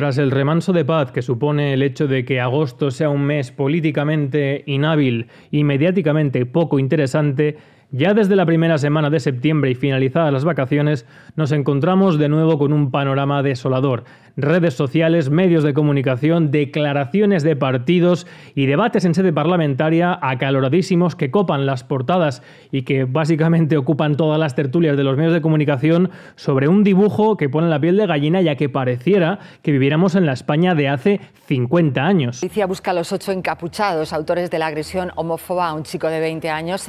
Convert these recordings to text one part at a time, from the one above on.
Tras el remanso de paz que supone el hecho de que agosto sea un mes políticamente inhábil y mediáticamente poco interesante, ya desde la primera semana de septiembre y finalizadas las vacaciones, nos encontramos de nuevo con un panorama desolador. Redes sociales, medios de comunicación, declaraciones de partidos y debates en sede parlamentaria acaloradísimos que copan las portadas y que básicamente ocupan todas las tertulias de los medios de comunicación sobre un dibujo que pone la piel de gallina ya que pareciera que viviéramos en la España de hace 50 años. policía busca a los ocho encapuchados, autores de la agresión homófoba a un chico de 20 años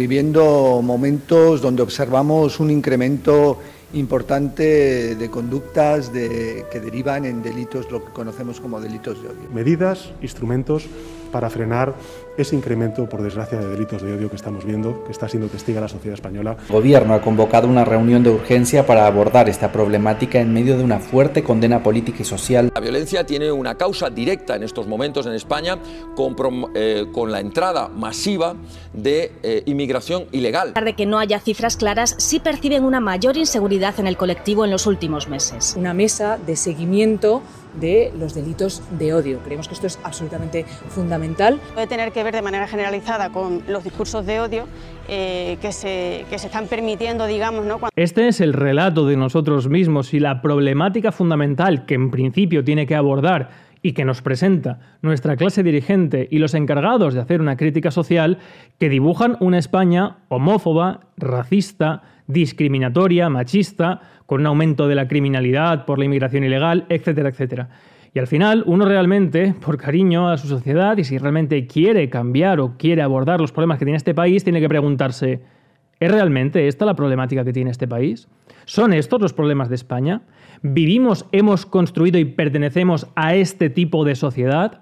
viviendo momentos donde observamos un incremento importante de conductas que derivan en delitos, lo que conocemos como delitos de odio. Medidas, instrumentos para frenar ese incremento, por desgracia, de delitos de odio que estamos viendo, que está siendo testiga la sociedad española. El gobierno ha convocado una reunión de urgencia para abordar esta problemática en medio de una fuerte condena política y social. La violencia tiene una causa directa en estos momentos en España con, eh, la entrada masiva de eh, inmigración ilegal. De que no haya cifras claras, sí perciben una mayor inseguridad en el colectivo en los últimos meses. Una mesa de seguimiento de los delitos de odio. Creemos que esto es absolutamente fundamental. Puede tener que ver de manera generalizada con los discursos de odio eh, que, se, están permitiendo, digamos. ¿no? Este es el relato de nosotros mismos y la problemática fundamental que en principio tiene que abordar y que nos presenta nuestra clase dirigente y los encargados de hacer una crítica social que dibujan una España homófoba, racista, discriminatoria, machista, con un aumento de la criminalidad por la inmigración ilegal, etcétera, etcétera. Y al final, uno realmente, por cariño a su sociedad y si realmente quiere cambiar o quiere abordar los problemas que tiene este país, tiene que preguntarse, ¿es realmente esta la problemática que tiene este país? ¿Son estos los problemas de España? ¿Vivimos, hemos construido y pertenecemos a este tipo de sociedad?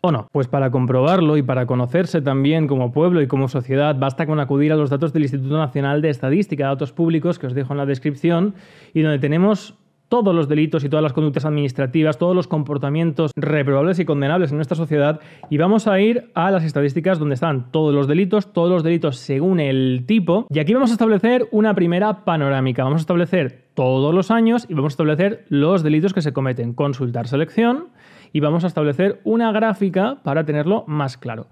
¿O no? Pues para comprobarlo y para conocerse también como pueblo y como sociedad, basta con acudir a los datos del Instituto Nacional de Estadística, datos públicos que os dejo en la descripción, y donde tenemos todos los delitos y todas las conductas administrativas, todos los comportamientos reprobables y condenables en nuestra sociedad y vamos a ir a las estadísticas donde están todos los delitos, todos los delitos según el tipo y aquí vamos a establecer una primera panorámica, vamos a establecer todos los años y vamos a establecer los delitos que se cometen, consultar selección y vamos a establecer una gráfica para tenerlo más claro.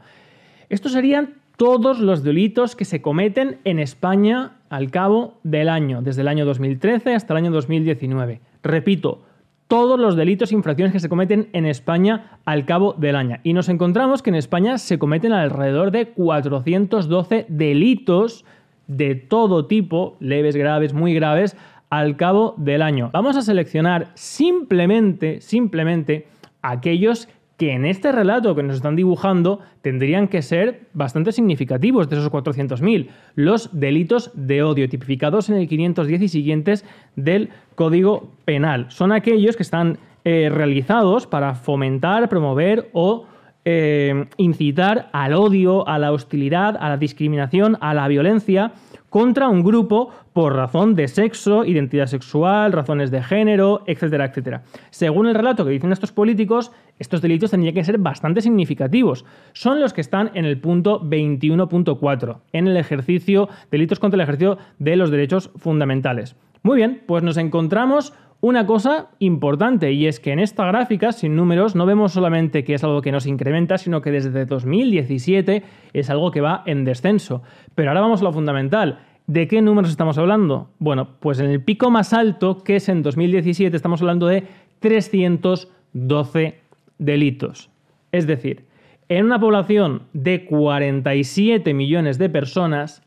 Estos serían todos los delitos que se cometen en España al cabo del año, desde el año 2013 hasta el año 2019. Repito, todos los delitos e infracciones que se cometen en España al cabo del año. Y nos encontramos que en España se cometen alrededor de 412 delitos de todo tipo, leves, graves, muy graves, al cabo del año. Vamos a seleccionar simplemente, simplemente aquellos que en este relato que nos están dibujando tendrían que ser bastante significativos de esos 400.000, los delitos de odio tipificados en el 510 y siguientes del Código Penal. Son aquellos que están eh, realizados para fomentar, promover o eh, incitar al odio, a la hostilidad, a la discriminación, a la violencia, contra un grupo por razón de sexo, identidad sexual, razones de género, etcétera, etcétera. Según el relato que dicen estos políticos, estos delitos tendrían que ser bastante significativos. Son los que están en el punto 21.4, en el ejercicio, delitos contra el ejercicio de los derechos fundamentales. Muy bien, pues nos encontramos una cosa importante y es que en esta gráfica sin números no vemos solamente que es algo que nos incrementa, sino que desde 2017 es algo que va en descenso. Pero ahora vamos a lo fundamental. ¿De qué números estamos hablando? Bueno, pues en el pico más alto, que es en 2017, estamos hablando de 312 delitos. Es decir, en una población de 47 millones de personas,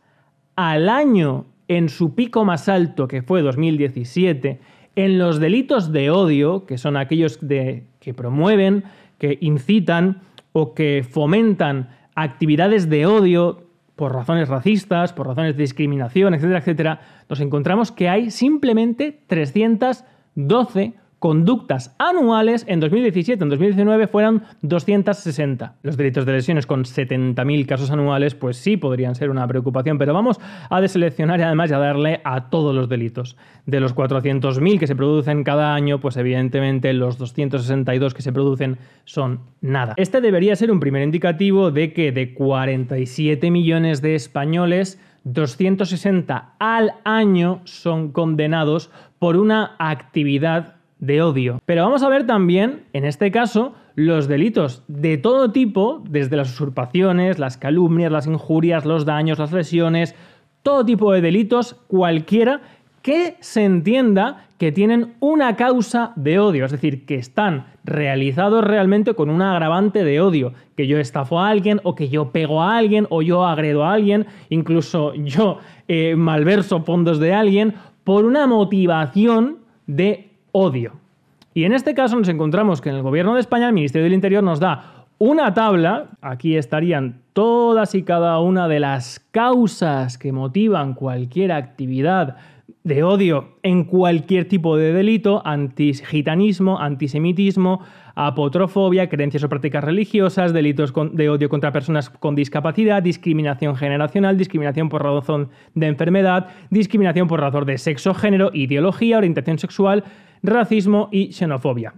al año en su pico más alto, que fue 2017, en los delitos de odio, que son aquellos que promueven, que incitan o que fomentan actividades de odio por razones racistas, por razones de discriminación, etcétera, etcétera, nos encontramos que hay simplemente 312 conductas anuales en 2017, en 2019 fueran 260. Los delitos de lesiones con 70.000 casos anuales, pues sí podrían ser una preocupación, pero vamos a deseleccionar y además ya darle a todos los delitos. De los 400.000 que se producen cada año, pues evidentemente los 262 que se producen son nada. Este debería ser un primer indicativo de que de 47 millones de españoles, 260 al año son condenados por una actividad de odio. Pero vamos a ver también, en este caso, los delitos de todo tipo, desde las usurpaciones, las calumnias, las injurias, los daños, las lesiones, todo tipo de delitos, cualquiera que se entienda que tienen una causa de odio, es decir, que están realizados realmente con un agravante de odio, que yo estafo a alguien o que yo pego a alguien o yo agredo a alguien, incluso yo eh, malverso fondos de alguien, por una motivación de odio. Y en este caso nos encontramos que en el Gobierno de España el Ministerio del Interior nos da una tabla, aquí estarían todas y cada una de las causas que motivan cualquier actividad de odio en cualquier tipo de delito, antigitanismo, antisemitismo, apotrofobia, creencias o prácticas religiosas, delitos de odio contra personas con discapacidad, discriminación generacional, discriminación por razón de enfermedad, discriminación por razón de sexo, género, ideología, orientación sexual, racismo y xenofobia.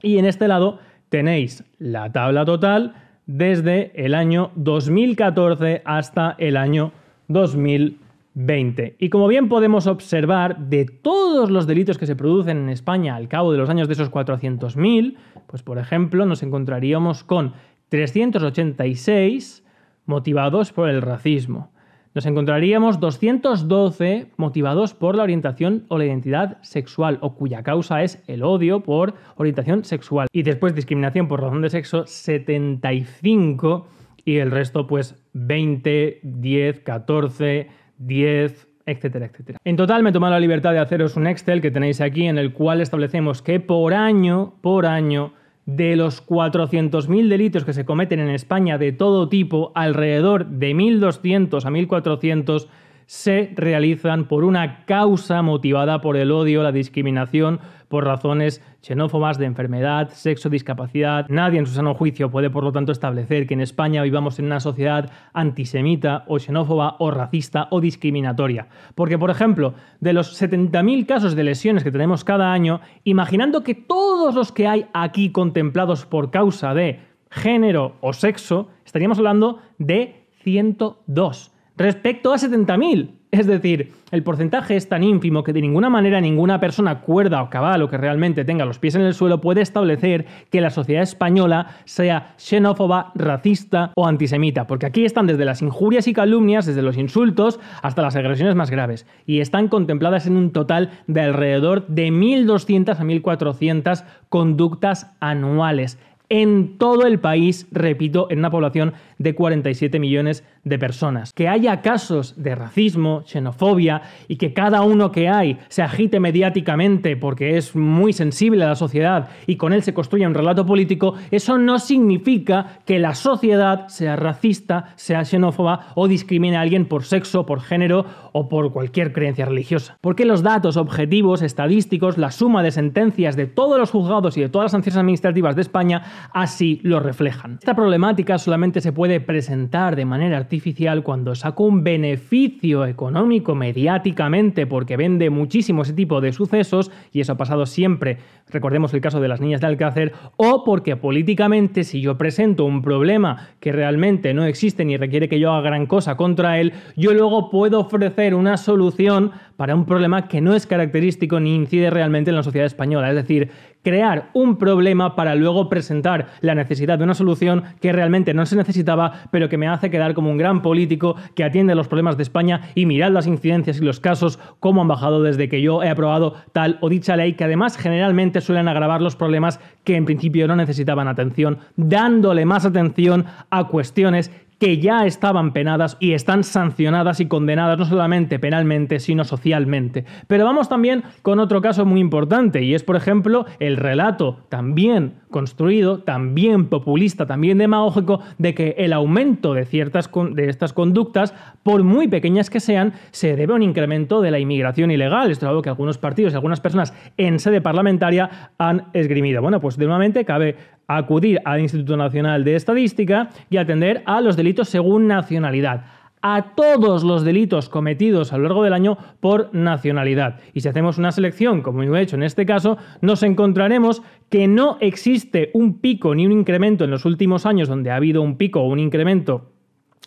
Y en este lado tenéis la tabla total desde el año 2014 hasta el año 2020. Y como bien podemos observar, de todos los delitos que se producen en España al cabo de los años de esos 400.000, pues por ejemplo nos encontraríamos con 386 motivados por el racismo, nos encontraríamos 212 motivados por la orientación o la identidad sexual o cuya causa es el odio por orientación sexual y después discriminación por razón de sexo 75 y el resto pues 20, 10, 14, 10, etcétera, etcétera. En total me he tomado la libertad de haceros un Excel que tenéis aquí en el cual establecemos que por año, por año, de los 400.000 delitos que se cometen en España de todo tipo, alrededor de 1.200 a 1.400 se realizan por una causa motivada por el odio, la discriminación, por razones xenófobas de enfermedad, sexo, discapacidad. Nadie en su sano juicio puede, por lo tanto, establecer que en España vivamos en una sociedad antisemita o xenófoba o racista o discriminatoria. Porque, por ejemplo, de los 70.000 casos de lesiones que tenemos cada año, imaginando que todos los que hay aquí contemplados por causa de género o sexo, estaríamos hablando de 102 respecto a 70.000. Es decir, el porcentaje es tan ínfimo que de ninguna manera ninguna persona cuerda o cabal o que realmente tenga los pies en el suelo puede establecer que la sociedad española sea xenófoba, racista o antisemita, porque aquí están desde las injurias y calumnias, desde los insultos hasta las agresiones más graves, y están contempladas en un total de alrededor de 1.200 a 1.400 conductas anuales en todo el país, repito, en una población de 47 millones de de personas. Que haya casos de racismo, xenofobia y que cada uno que hay se agite mediáticamente porque es muy sensible a la sociedad y con él se construye un relato político, eso no significa que la sociedad sea racista, sea xenófoba o discrimine a alguien por sexo, por género o por cualquier creencia religiosa. Porque los datos objetivos, estadísticos, la suma de sentencias de todos los juzgados y de todas las sanciones administrativas de España así lo reflejan. Esta problemática solamente se puede presentar de manera artificial cuando saca un beneficio económico mediáticamente porque vende muchísimo ese tipo de sucesos, y eso ha pasado siempre, recordemos el caso de las niñas de Alcácer, o porque políticamente si yo presento un problema que realmente no existe ni requiere que yo haga gran cosa contra él, yo luego puedo ofrecer una solución para un problema que no es característico ni incide realmente en la sociedad española, es decir, crear un problema para luego presentar la necesidad de una solución que realmente no se necesitaba, pero que me hace quedar como un gran político que atiende los problemas de España y mirar las incidencias y los casos como han bajado desde que yo he aprobado tal o dicha ley, que además generalmente suelen agravar los problemas que en principio no necesitaban atención, dándole más atención a cuestiones que ya estaban penadas y están sancionadas y condenadas no solamente penalmente, sino socialmente. Pero vamos también con otro caso muy importante y es, por ejemplo, el relato también construido, también populista, también demagógico, de que el aumento de ciertas de estas conductas, por muy pequeñas que sean, se debe a un incremento de la inmigración ilegal. Esto es algo que algunos partidos y algunas personas en sede parlamentaria han esgrimido. Bueno, pues de nuevamente cabe acudir al Instituto Nacional de Estadística y atender a los delitos según nacionalidad a todos los delitos cometidos a lo largo del año por nacionalidad. Y si hacemos una selección, como yo he hecho en este caso, nos encontraremos que no existe un pico ni un incremento en los últimos años donde ha habido un pico o un incremento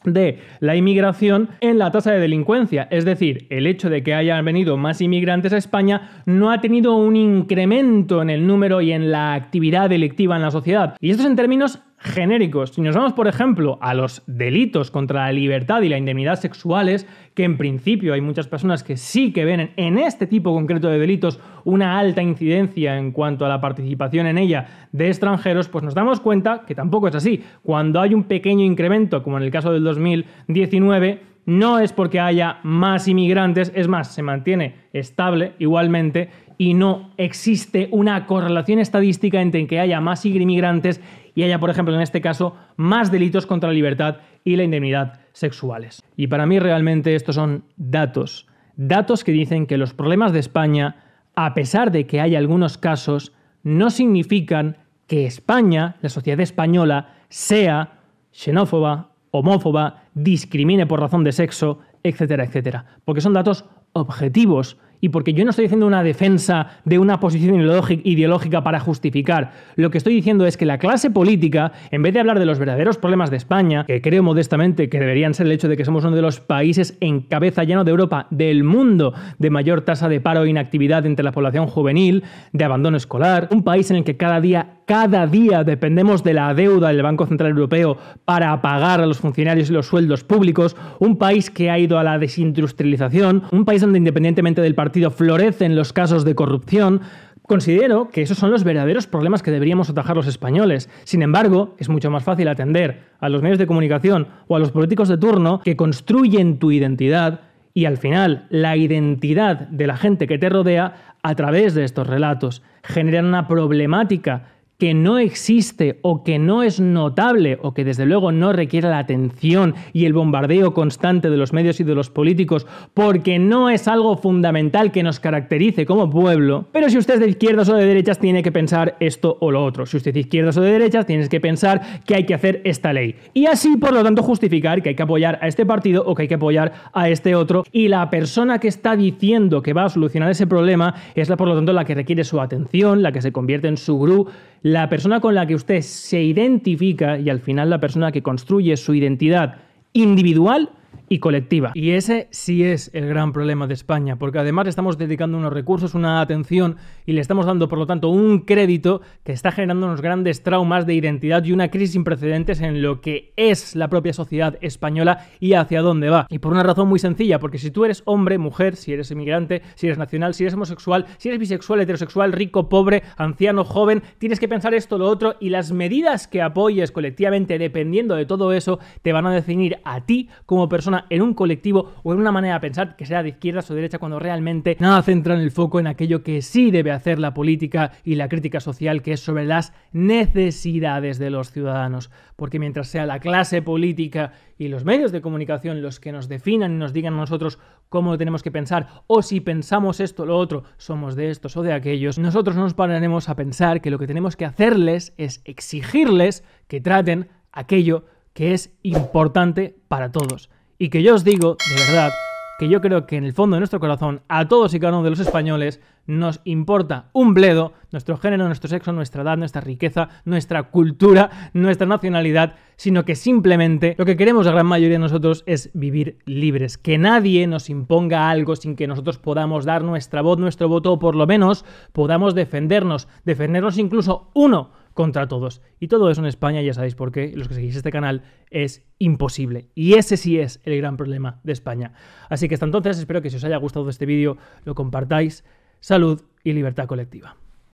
de la inmigración en la tasa de delincuencia. Es decir, el hecho de que hayan venido más inmigrantes a España no ha tenido un incremento en el número y en la actividad delictiva en la sociedad. Y esto es en términos genéricos. Si nos vamos, por ejemplo, a los delitos contra la libertad y la indemnidad sexuales, que en principio hay muchas personas que sí que ven en este tipo concreto de delitos una alta incidencia en cuanto a la participación en ella de extranjeros, pues nos damos cuenta que tampoco es así. Cuando hay un pequeño incremento, como en el caso del 2019, no es porque haya más inmigrantes, es más, se mantiene estable igualmente y no existe una correlación estadística entre que haya más inmigrantes y haya, por ejemplo, en este caso, más delitos contra la libertad y la indemnidad sexuales. Y para mí realmente estos son datos, datos que dicen que los problemas de España, a pesar de que hay algunos casos, no significan que España, la sociedad española, sea xenófoba, homófoba, discrimine por razón de sexo, etcétera, etcétera. Porque son datos objetivos y porque yo no estoy haciendo una defensa de una posición ideológica para justificar. Lo que estoy diciendo es que la clase política, en vez de hablar de los verdaderos problemas de España, que creo modestamente que deberían ser el hecho de que somos uno de los países en cabeza lleno de Europa, del mundo, de mayor tasa de paro e inactividad entre la población juvenil, de abandono escolar, un país en el que cada día cada día dependemos de la deuda del Banco Central Europeo para pagar a los funcionarios y los sueldos públicos, un país que ha ido a la desindustrialización, un país donde independientemente del partido partido florecen los casos de corrupción, considero que esos son los verdaderos problemas que deberíamos atajar los españoles. Sin embargo, es mucho más fácil atender a los medios de comunicación o a los políticos de turno que construyen tu identidad y al final la identidad de la gente que te rodea a través de estos relatos. Generan una problemática que no existe o que no es notable o que desde luego no requiere la atención y el bombardeo constante de los medios y de los políticos porque no es algo fundamental que nos caracterice como pueblo, pero si usted es de izquierdas o de derechas tiene que pensar esto o lo otro. Si usted es de izquierdas o de derechas tienes que pensar que hay que hacer esta ley. Y así, por lo tanto, justificar que hay que apoyar a este partido o que hay que apoyar a este otro y la persona que está diciendo que va a solucionar ese problema es la, por lo tanto, la que requiere su atención, la que se convierte en su gru la persona con la que usted se identifica y al final la persona que construye su identidad individual y colectiva. Y ese sí es el gran problema de España, porque además estamos dedicando unos recursos, una atención y le estamos dando, por lo tanto, un crédito que está generando unos grandes traumas de identidad y una crisis sin precedentes en lo que es la propia sociedad española y hacia dónde va. Y por una razón muy sencilla, porque si tú eres hombre, mujer, si eres inmigrante, si eres nacional, si eres homosexual, si eres bisexual, heterosexual, rico, pobre, anciano, joven, tienes que pensar esto, lo otro, y las medidas que apoyes colectivamente, dependiendo de todo eso, te van a definir a ti como persona en un colectivo o en una manera de pensar que sea de izquierdas o derecha cuando realmente nada centra en el foco en aquello que sí debe hacer la política y la crítica social, que es sobre las necesidades de los ciudadanos. Porque mientras sea la clase política y los medios de comunicación los que nos definan y nos digan a nosotros cómo tenemos que pensar, o si pensamos esto o lo otro, somos de estos o de aquellos, nosotros no nos pararemos a pensar que lo que tenemos que hacerles es exigirles que traten aquello que es importante para todos. Y que yo os digo, de verdad, que yo creo que en el fondo de nuestro corazón, a todos y cada uno de los españoles, nos importa un bledo nuestro género, nuestro sexo, nuestra edad, nuestra riqueza, nuestra cultura, nuestra nacionalidad, sino que simplemente lo que queremos la gran mayoría de nosotros es vivir libres, que nadie nos imponga algo sin que nosotros podamos dar nuestra voz, nuestro voto, o por lo menos podamos defendernos, defendernos incluso uno contra todos. Y todo eso en España, ya sabéis por qué, los que seguís este canal, es imposible. Y ese sí es el gran problema de España. Así que hasta entonces, espero que si os haya gustado este vídeo, lo compartáis. Salud y libertad colectiva.